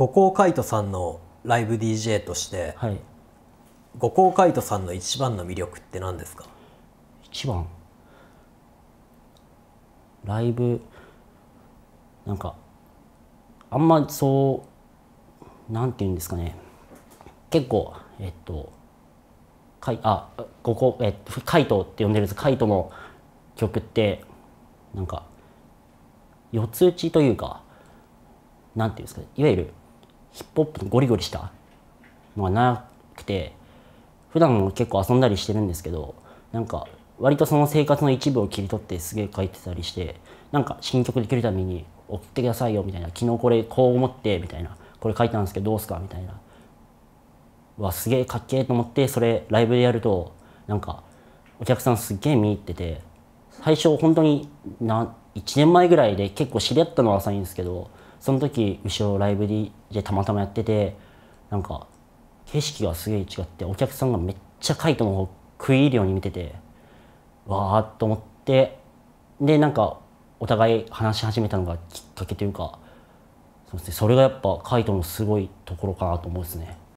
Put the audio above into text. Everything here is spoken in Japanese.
五光海斗さんのライブ DJ として、はい、五光海斗さんの一番の魅力って何ですか一番ライブなんかあんまそうなんていうんですかね結構えっとかいあここえっとカイトって呼んでるんですカイトの曲ってなんか四つ打ちというかなんていうんですか、ね、いわゆるヒップホップのゴリゴリしたのがなくて普段も結構遊んだりしてるんですけどなんか割とその生活の一部を切り取ってすげえ書いてたりしてなんか新曲できるために送ってくださいよみたいな昨日これこう思ってみたいなこれ書いたんですけどどうすかみたいなわすげえかっけえと思ってそれライブでやるとなんかお客さんすっげえ見入ってて最初本当にな1年前ぐらいで結構知り合ったのは浅いんですけどその時後ろライブでたまたまやっててなんか景色がすげえ違ってお客さんがめっちゃカイトの方食い入るように見ててわーっと思ってでなんかお互い話し始めたのがきっかけというかそうです、ね、それがやっぱカイトのすごいところかなと思うんですね。